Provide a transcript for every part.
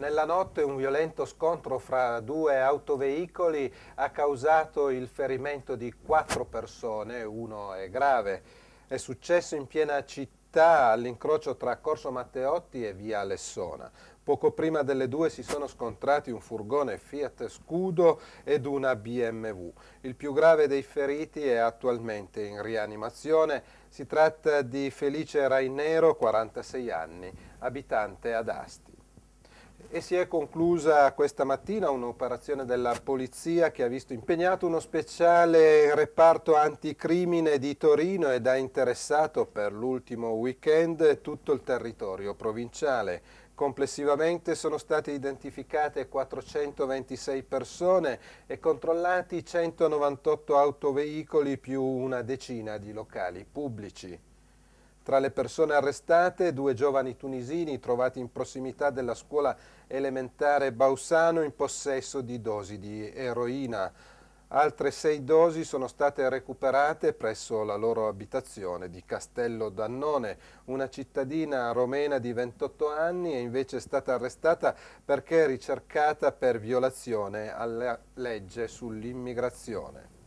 Nella notte un violento scontro fra due autoveicoli ha causato il ferimento di quattro persone, uno è grave. È successo in piena città all'incrocio tra Corso Matteotti e Via Lessona. Poco prima delle due si sono scontrati un furgone Fiat Scudo ed una BMW. Il più grave dei feriti è attualmente in rianimazione. Si tratta di Felice Rainero, 46 anni, abitante ad Asti. E si è conclusa questa mattina un'operazione della polizia che ha visto impegnato uno speciale reparto anticrimine di Torino ed ha interessato per l'ultimo weekend tutto il territorio provinciale. Complessivamente sono state identificate 426 persone e controllati 198 autoveicoli più una decina di locali pubblici. Tra le persone arrestate, due giovani tunisini trovati in prossimità della scuola elementare Bausano in possesso di dosi di eroina. Altre sei dosi sono state recuperate presso la loro abitazione di Castello Dannone. Una cittadina romena di 28 anni è invece stata arrestata perché ricercata per violazione alla legge sull'immigrazione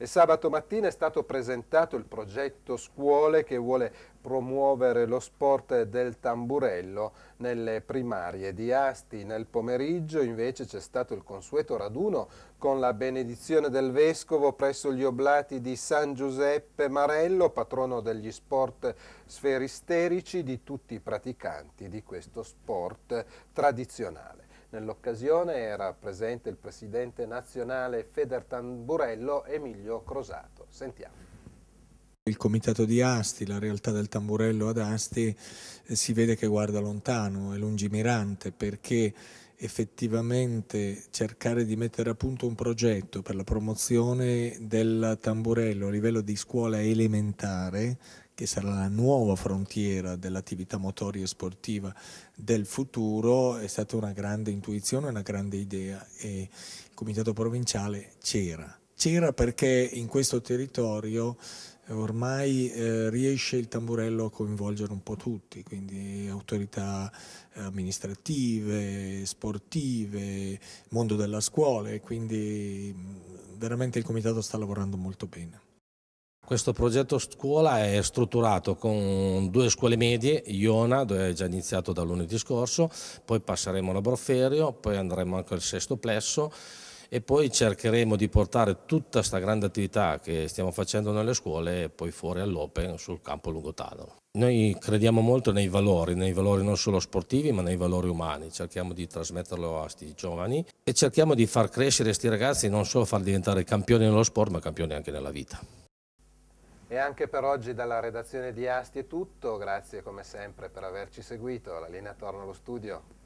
e sabato mattina è stato presentato il progetto scuole che vuole promuovere lo sport del tamburello nelle primarie di Asti. Nel pomeriggio invece c'è stato il consueto raduno con la benedizione del Vescovo presso gli oblati di San Giuseppe Marello, patrono degli sport sferisterici di tutti i praticanti di questo sport tradizionale. Nell'occasione era presente il presidente nazionale Feder Tamburello Emilio Crosato. Sentiamo. Il comitato di Asti, la realtà del tamburello ad Asti, eh, si vede che guarda lontano, è lungimirante perché effettivamente cercare di mettere a punto un progetto per la promozione del tamburello a livello di scuola elementare, che sarà la nuova frontiera dell'attività motoria e sportiva del futuro, è stata una grande intuizione, una grande idea e il comitato provinciale c'era. C'era perché in questo territorio eh, ormai eh, riesce il tamburello a coinvolgere un po' tutti, quindi autorità eh, amministrative, sportive, mondo della scuola e quindi mm, veramente il comitato sta lavorando molto bene. Questo progetto scuola è strutturato con due scuole medie, Iona, dove è già iniziato da lunedì scorso, poi passeremo alla Broferio, poi andremo anche al sesto plesso e poi cercheremo di portare tutta questa grande attività che stiamo facendo nelle scuole poi fuori all'open sul campo lungotano. Noi crediamo molto nei valori, nei valori non solo sportivi ma nei valori umani, cerchiamo di trasmetterlo a questi giovani e cerchiamo di far crescere questi ragazzi non solo far diventare campioni nello sport ma campioni anche nella vita. E anche per oggi dalla redazione di Asti è tutto, grazie come sempre per averci seguito, la linea torna allo studio.